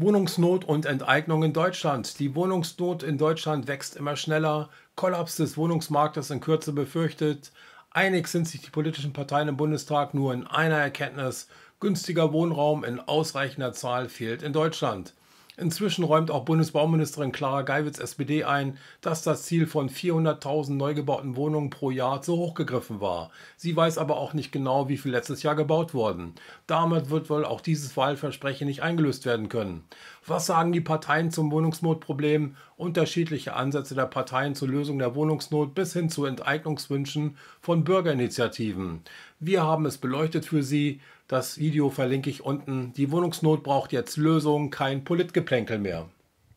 Wohnungsnot und Enteignung in Deutschland. Die Wohnungsnot in Deutschland wächst immer schneller. Kollaps des Wohnungsmarktes in Kürze befürchtet. Einig sind sich die politischen Parteien im Bundestag nur in einer Erkenntnis. Günstiger Wohnraum in ausreichender Zahl fehlt in Deutschland. Inzwischen räumt auch Bundesbauministerin Clara Geiwitz SPD ein, dass das Ziel von 400.000 neu gebauten Wohnungen pro Jahr zu hoch gegriffen war. Sie weiß aber auch nicht genau, wie viel letztes Jahr gebaut wurden. Damit wird wohl auch dieses Wahlversprechen nicht eingelöst werden können. Was sagen die Parteien zum Wohnungsnotproblem? Unterschiedliche Ansätze der Parteien zur Lösung der Wohnungsnot bis hin zu Enteignungswünschen von Bürgerinitiativen. Wir haben es beleuchtet für Sie. Das Video verlinke ich unten. Die Wohnungsnot braucht jetzt Lösungen, kein Politgeplänkel mehr.